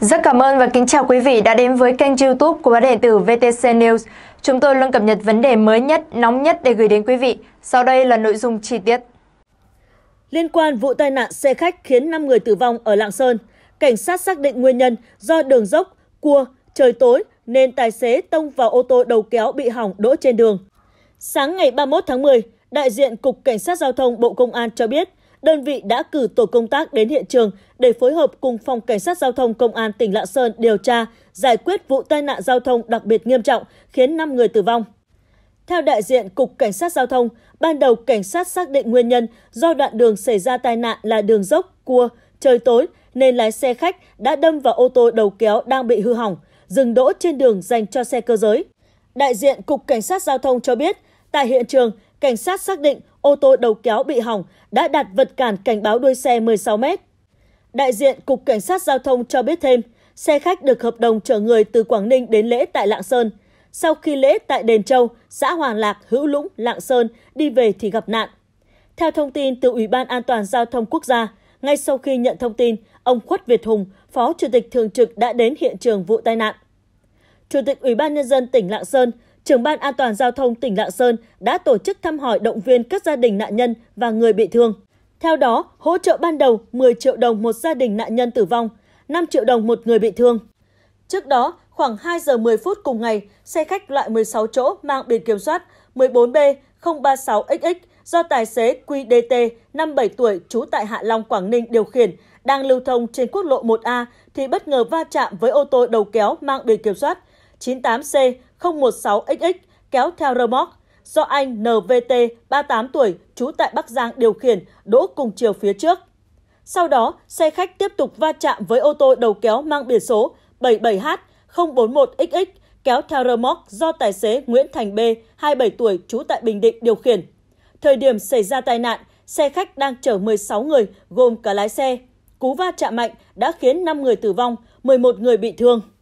Rất cảm ơn và kính chào quý vị đã đến với kênh youtube của báo điện tử VTC News. Chúng tôi luôn cập nhật vấn đề mới nhất, nóng nhất để gửi đến quý vị. Sau đây là nội dung chi tiết. Liên quan vụ tai nạn xe khách khiến 5 người tử vong ở Lạng Sơn, cảnh sát xác định nguyên nhân do đường dốc, cua, trời tối nên tài xế tông vào ô tô đầu kéo bị hỏng đỗ trên đường. Sáng ngày 31 tháng 10, đại diện Cục Cảnh sát Giao thông Bộ Công an cho biết, đơn vị đã cử tổ công tác đến hiện trường để phối hợp cùng phòng cảnh sát giao thông công an tỉnh Lạng Sơn điều tra, giải quyết vụ tai nạn giao thông đặc biệt nghiêm trọng khiến 5 người tử vong. Theo đại diện Cục Cảnh sát Giao thông, ban đầu cảnh sát xác định nguyên nhân do đoạn đường xảy ra tai nạn là đường dốc, cua, trời tối nên lái xe khách đã đâm vào ô tô đầu kéo đang bị hư hỏng, dừng đỗ trên đường dành cho xe cơ giới. Đại diện Cục Cảnh sát Giao thông cho biết, tại hiện trường, cảnh sát xác định ô tô đầu kéo bị hỏng đã đặt vật cản cảnh báo đuôi xe 16 mét. Đại diện Cục Cảnh sát Giao thông cho biết thêm, xe khách được hợp đồng chở người từ Quảng Ninh đến lễ tại Lạng Sơn. Sau khi lễ tại Đền Châu, xã Hoàng Lạc, Hữu Lũng, Lạng Sơn đi về thì gặp nạn. Theo thông tin từ Ủy ban An toàn Giao thông Quốc gia, ngay sau khi nhận thông tin, ông Khuất Việt Hùng, Phó Chủ tịch Thường trực đã đến hiện trường vụ tai nạn. Chủ tịch Ủy ban Nhân dân tỉnh Lạng Sơn trưởng ban an toàn giao thông tỉnh Lạng Sơn đã tổ chức thăm hỏi động viên các gia đình nạn nhân và người bị thương. Theo đó, hỗ trợ ban đầu 10 triệu đồng một gia đình nạn nhân tử vong, 5 triệu đồng một người bị thương. Trước đó, khoảng 2 giờ 10 phút cùng ngày, xe khách loại 16 chỗ mang biển kiểm soát 14B036XX do tài xế QDT 57 tuổi trú tại Hạ Long, Quảng Ninh điều khiển đang lưu thông trên quốc lộ 1A thì bất ngờ va chạm với ô tô đầu kéo mang biển kiểm soát 98C016XX kéo theo rơ móc do anh NVT 38 tuổi trú tại Bắc Giang điều khiển đỗ cùng chiều phía trước. Sau đó, xe khách tiếp tục va chạm với ô tô đầu kéo mang biển số 77H041XX kéo theo rơ móc do tài xế Nguyễn Thành B, 27 tuổi, trú tại Bình Định điều khiển. Thời điểm xảy ra tai nạn, xe khách đang chở 16 người, gồm cả lái xe. Cú va chạm mạnh đã khiến 5 người tử vong, 11 người bị thương.